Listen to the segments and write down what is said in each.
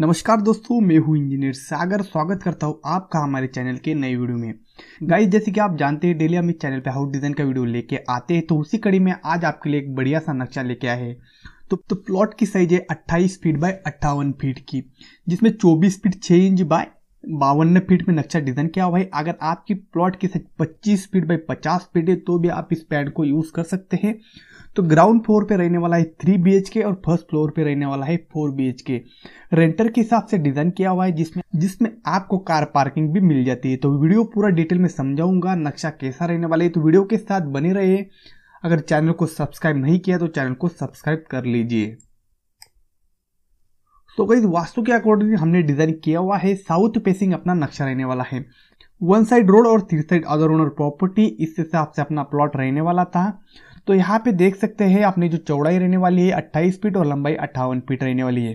नमस्कार दोस्तों मैं हूं इंजीनियर सागर स्वागत करता हूं आपका हमारे चैनल के नए वीडियो में गाइस जैसे कि आप जानते हैं डेली हम इस चैनल पे हाउस डिज़ाइन का वीडियो लेके आते हैं तो उसी कड़ी में आज आपके लिए एक बढ़िया सा नक्शा लेके आए तो, तो प्लॉट की साइज है अट्ठाईस फीट बाय अट्ठावन फीट की जिसमें चौबीस फीट छः इंच बाय बावन फीट में नक्शा डिजाइन किया हुआ है अगर आपकी प्लॉट की साइज पच्चीस फीट बाय पचास फीट है तो भी आप इस पैड को यूज कर सकते हैं तो ग्राउंड फ्लोर पे रहने वाला है थ्री बी के और फर्स्ट फ्लोर पे रहने वाला है फोर बी के रेंटर के हिसाब से डिजाइन किया हुआ है जिसमें जिसमें आपको कार पार्किंग भी मिल जाती है तो वीडियो पूरा डिटेल में समझाऊंगा नक्शा कैसा रहने वाला है तो वीडियो के साथ बने रहे अगर चैनल को सब्सक्राइब नहीं किया तो चैनल को सब्सक्राइब कर लीजिए तो कई वास्तु के अकॉर्डिंग हमने डिजाइन किया हुआ है साउथ पेसिंग अपना नक्शा रहने वाला है वन साइड रोड और three side other owner property इस हिसाब से अपना प्लॉट रहने वाला था तो यहाँ पे देख सकते हैं अपनी जो चौड़ाई रहने वाली है अट्ठाईस फीट और लंबाई अट्ठावन फीट रहने वाली है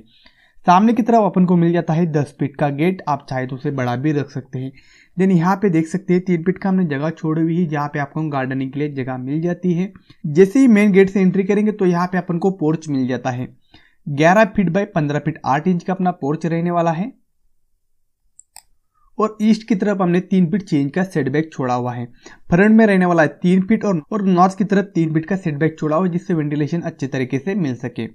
सामने की तरफ अपन को मिल जाता है दस फीट का गेट आप चाहे तो उसे बड़ा भी रख सकते हैं देन यहाँ पे देख सकते हैं तीन फीट का हमने जगह छोड़ी हुई है जहाँ पे आपको गार्डनिंग के लिए जगह मिल जाती है जैसे ही मेन गेट से एंट्री करेंगे तो यहाँ पे अपन को पोर्च मिल जाता है ग्यारह फीट बाय पंद्रह फीट आठ इंच का अपना पोर्च रहने वाला है और ईस्ट की तरफ हमने तीन फीट चेंज का सेटबैक छोड़ा हुआ है फ्रंट में रहने वाला है तीन फीट और, और नॉर्थ की तरफ तीन फीट का सेटबैक छोड़ा हुआ है जिससे वेंटिलेशन अच्छे तरीके से मिल सके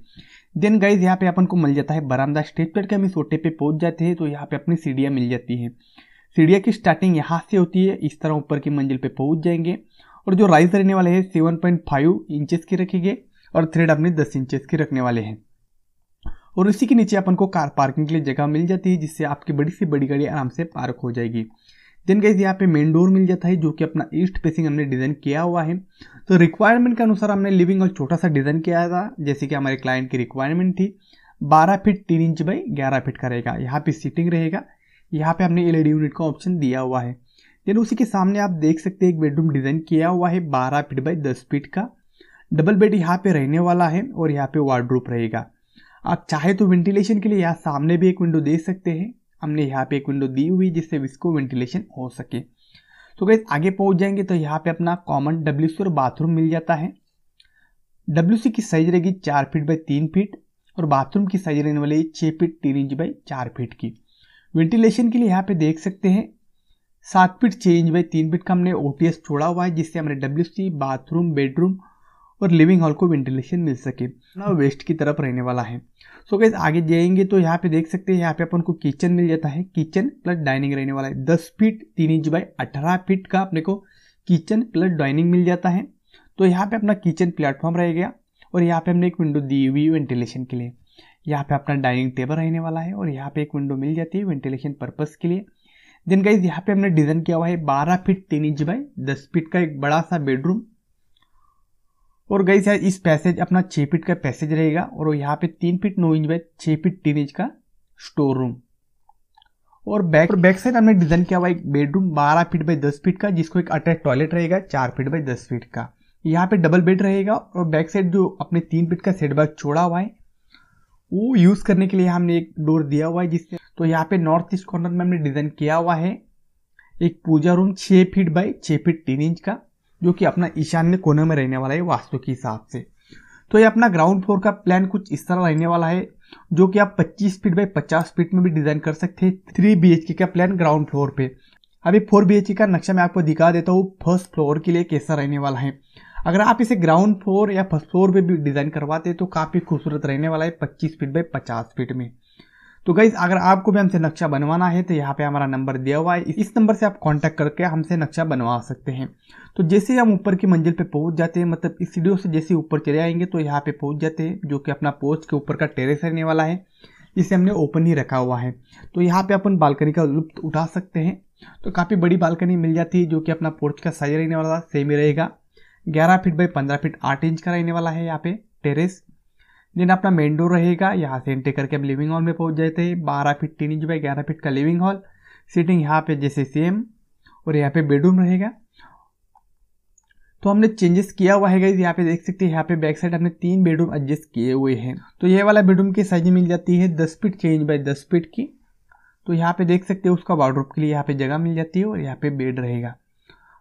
देन गाइज यहाँ पे अपन को मिल जाता है बरामदा स्टेज पर हम इस ओटे पे पहुंच जाते हैं तो यहाँ पे अपनी सीढ़ियाँ मिल जाती है सीढ़िया की स्टार्टिंग यहाँ से होती है इस तरह ऊपर की मंजिल पे पहुँच जाएंगे और जो राइस रहने वाले हैं सेवन पॉइंट फाइव इंचेस की रखेंगे और थ्रेड अपने दस इंचेस की रखने वाले हैं और इसी के नीचे अपन को कार पार्किंग के लिए जगह मिल जाती है जिससे आपकी बड़ी से बड़ी गाड़ी आराम से पार्क हो जाएगी देन गई यहाँ पे मेन डोर मिल जाता है जो कि अपना ईस्ट फेसिंग हमने डिज़ाइन किया हुआ है तो रिक्वायरमेंट के अनुसार हमने लिविंग और छोटा सा डिज़ाइन किया था जैसे कि हमारे क्लाइंट की रिक्वायरमेंट थी 12 फीट 3 इंच बाई 11 फीट का रहेगा यहाँ पे सीटिंग रहेगा यहाँ पे हमने एलईडी यूनिट e का ऑप्शन दिया हुआ है देन उसी के सामने आप देख सकते हैं एक बेडरूम डिज़ाइन किया हुआ है बारह फीट बाई दस फीट का डबल बेड यहाँ पे रहने वाला है और यहाँ पे वार्ड्रोप रहेगा आप चाहे तो वेंटिलेशन के लिए यहाँ सामने भी एक विंडो दे सकते हैं हमने यहाँ पे एक विंडो दी हुई जिससे इसको वेंटिलेशन हो सके तो गैस आगे पहुँच जाएंगे तो यहाँ पे अपना कॉमन डब्ल्यू और बाथरूम मिल जाता है डब्ल्यू की साइज रहेगी चार फीट बाई तीन फीट और बाथरूम की साइज रहने वाली छः फीट तीन इंच बाई चार फीट की वेंटिलेशन के लिए यहाँ पे देख सकते हैं सात फीट छः इंच बाई तीन फीट का हमने ओ छोड़ा हुआ है जिससे हमने डब्ल्यू बाथरूम बेडरूम और लिविंग हॉल को वेंटिलेशन मिल सके ना वेस्ट की तरफ रहने वाला है सो so गैस आगे जाएंगे तो यहाँ पे देख सकते हैं यहाँ पे अपन को किचन मिल जाता है किचन प्लस डाइनिंग रहने वाला है दस फीट तीन इंच बाई अठारह फीट का अपने को किचन प्लस डाइनिंग मिल जाता है तो यहाँ पे अपना किचन प्लेटफॉर्म रह गया और यहाँ पे हमने एक विंडो दी हुई वेंटिलेशन के लिए यहाँ पे अपना डाइनिंग टेबल रहने वाला है और यहाँ पे एक विंडो मिल जाती है वेंटिलेशन पर्पज के लिए देन गाइज यहाँ पे हमने डिज़ाइन किया हुआ है बारह फीट तीन इंच बाई दस फीट का एक बड़ा सा बेडरूम और गई शायद इस पैसेज अपना छः फीट का पैसेज रहेगा और यहाँ पे तीन फीट नौ इंच बाय छः फिट तीन इंच का स्टोर रूम और बैक और बैक साइड हमने डिजाइन किया हुआ एक बेडरूम बारह फीट बाय दस फीट का जिसको एक अटैच टॉयलेट रहेगा चार फीट बाय दस फीट का यहाँ पे डबल बेड रहेगा और बैक साइड जो अपने तीन फीट का सेट बैग छोड़ा हुआ है वो यूज़ करने के लिए हमने एक डोर दिया हुआ है जिससे तो यहाँ पे नॉर्थ ईस्ट कॉर्नर में हमने डिज़ाइन किया हुआ है एक पूजा रूम छः फीट बाय छः फीट तीन इंच का जो कि अपना ईशान्य कोने में रहने वाला है वास्तु के हिसाब से तो ये अपना ग्राउंड फ्लोर का प्लान कुछ इस तरह रहने वाला है जो कि आप 25 फीट बाई 50 फीट में भी डिजाइन कर सकते हैं थ्री बी का प्लान ग्राउंड फ्लोर पे अभी फोर बी का नक्शा मैं आपको दिखा देता हूँ फर्स्ट फ्लोर के लिए कैसा रहने वाला है अगर आप इसे ग्राउंड फ्लोर या फर्स्ट फ्लोर पे भी डिजाइन करवाते हैं तो काफ़ी खूबसूरत रहने वाला है 25 फीट बाई 50 फीट में तो गाइज अगर आपको भी हमसे नक्शा बनवाना है तो यहाँ पे हमारा नंबर दिया हुआ है इस नंबर से आप कांटेक्ट करके हमसे नक्शा बनवा सकते हैं तो जैसे ही हम ऊपर की मंजिल पे पहुँच जाते हैं मतलब इस सीढ़ियों से जैसे ऊपर चले आएंगे तो यहाँ पे पहुँच जाते हैं जो कि अपना पोस्ट के ऊपर का टेरेस रहने वाला है इसे हमने ओपन ही रखा हुआ है तो यहाँ पर अपन बालकनी का लुप्त उठा सकते हैं तो काफ़ी बड़ी बालकनी मिल जाती है जो कि अपना पोर्च का साइज रहने वाला सेम ही रहेगा ग्यारह फीट बाई पंद्रह फीट आठ इंच का रहने वाला है यहाँ पे टेरेस देन अपना मेन डोर रहेगा यहाँ से एंट्री करके हम लिविंग हॉल में पहुँच जाए थे बारह फीट तीन इंच बाई ग्यारह फीट का लिविंग हॉल सीटिंग यहाँ पे जैसे सेम और यहाँ पे बेडरूम रहेगा तो हमने चेंजेस किया हुआ है यहाँ पे देख सकते हैं यहाँ पे बैक साइड हमने तीन बेडरूम एडजस्ट किए हुए हैं तो ये वाला बेडरूम की साइज मिल जाती है दस फीट चेंज बाई दस फीट की तो यहाँ पे देख सकते हैं उसका वार्ड्रोप के लिए यहाँ पे जगह मिल जाती है और यहाँ पे बेड रहेगा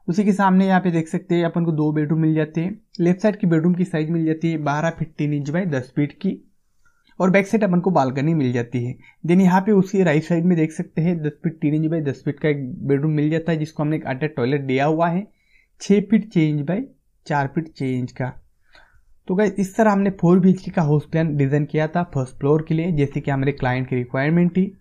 उसी के सामने यहाँ पे देख सकते हैं अपन को दो बेडरूम मिल जाते हैं लेफ्ट साइड की बेडरूम की साइज मिल जाती है बारह फीट तीन इंच बाई दस फीट की और बैक साइड अपन को बालकनी मिल जाती है देन यहाँ पे उसी राइट साइड में देख सकते हैं दस फीट तीन इंच बाई दस फीट का एक बेडरूम मिल जाता है जिसको हमने एक अटैच टॉयलेट दिया हुआ है छः फीट छः इंच बाई चार फीट छः इंच का तो क्या इस तरह हमने फोर बी का हाउस प्लान डिज़ाइन किया था फर्स्ट फ्लोर के लिए जैसे कि हमारे क्लाइंट की रिक्वायरमेंट थी